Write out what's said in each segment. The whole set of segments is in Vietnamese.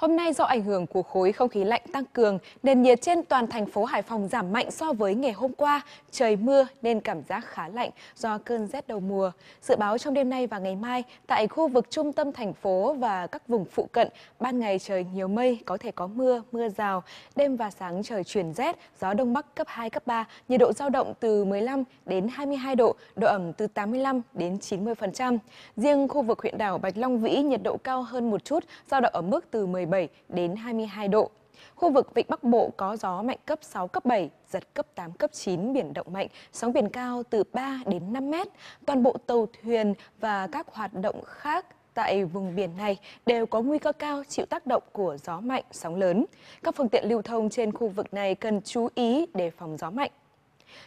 Hôm nay do ảnh hưởng của khối không khí lạnh tăng cường, nền nhiệt trên toàn thành phố Hải Phòng giảm mạnh so với ngày hôm qua. Trời mưa nên cảm giác khá lạnh do cơn rét đầu mùa. Dự báo trong đêm nay và ngày mai, tại khu vực trung tâm thành phố và các vùng phụ cận, ban ngày trời nhiều mây, có thể có mưa, mưa rào. Đêm và sáng trời chuyển rét, gió đông bắc cấp 2, cấp 3, nhiệt độ giao động từ 15 đến 22 độ, độ ẩm từ 85 đến 90%. Riêng khu vực huyện đảo Bạch Long Vĩ nhiệt độ cao hơn một chút, giao động ở mức từ 17 17 đến 22 độ. Khu vực Vịnh Bắc Bộ có gió mạnh cấp 6, cấp 7, giật cấp 8, cấp 9, biển động mạnh, sóng biển cao từ 3 đến 5 mét. Toàn bộ tàu thuyền và các hoạt động khác tại vùng biển này đều có nguy cơ cao chịu tác động của gió mạnh, sóng lớn. Các phương tiện lưu thông trên khu vực này cần chú ý đề phòng gió mạnh,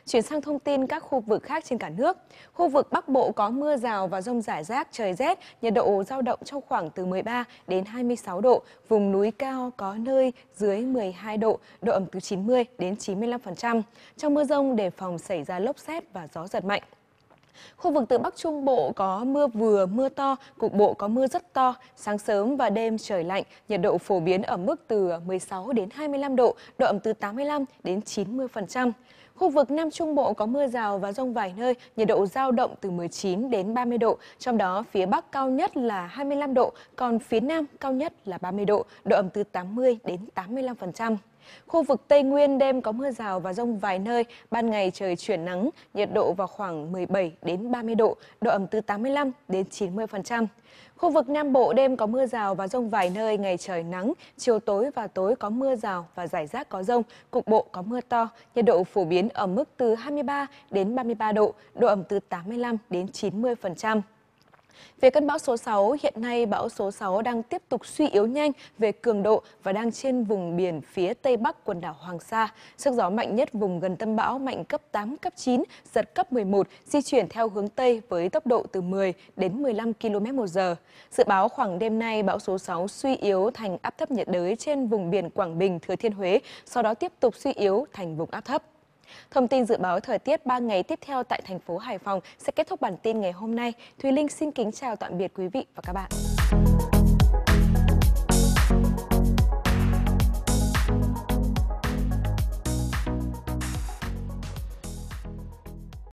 Chuyển sang thông tin các khu vực khác trên cả nước. Khu vực Bắc Bộ có mưa rào và rông rải rác, trời rét, nhiệt độ giao động trong khoảng từ 13 đến 26 độ, vùng núi cao có nơi dưới 12 độ, độ ẩm từ 90 đến 95%. Trong mưa rông đề phòng xảy ra lốc xét và gió giật mạnh. Khu vực từ Bắc Trung Bộ có mưa vừa, mưa to, cục bộ có mưa rất to, sáng sớm và đêm trời lạnh, nhiệt độ phổ biến ở mức từ 16 đến 25 độ, độ ẩm từ 85 đến 90%. Khu vực Nam Trung Bộ có mưa rào và rông vài nơi, nhiệt độ giao động từ 19 đến 30 độ, trong đó phía Bắc cao nhất là 25 độ, còn phía Nam cao nhất là 30 độ, độ ẩm từ 80 đến 85%. Khu vực Tây Nguyên đêm có mưa rào và rông vài nơi, ban ngày trời chuyển nắng, nhiệt độ vào khoảng 17 đến 30 độ, độ ẩm từ 85 đến 90%. Khu vực Nam Bộ đêm có mưa rào và rông vài nơi, ngày trời nắng, chiều tối và tối có mưa rào và rải rác có rông, cục bộ có mưa to, nhiệt độ phổ biến ở mức từ 23 đến 33 độ, độ ẩm từ 85 đến 90%. Về cơn bão số 6, hiện nay bão số 6 đang tiếp tục suy yếu nhanh về cường độ và đang trên vùng biển phía tây bắc quần đảo Hoàng Sa. Sức gió mạnh nhất vùng gần tâm bão mạnh cấp 8, cấp 9, giật cấp 11, di chuyển theo hướng Tây với tốc độ từ 10 đến 15 km một giờ. Dự báo khoảng đêm nay, bão số 6 suy yếu thành áp thấp nhiệt đới trên vùng biển Quảng Bình, Thừa Thiên Huế, sau đó tiếp tục suy yếu thành vùng áp thấp. Thông tin dự báo thời tiết 3 ngày tiếp theo tại thành phố Hải Phòng sẽ kết thúc bản tin ngày hôm nay. Thùy Linh xin kính chào tạm biệt quý vị và các bạn.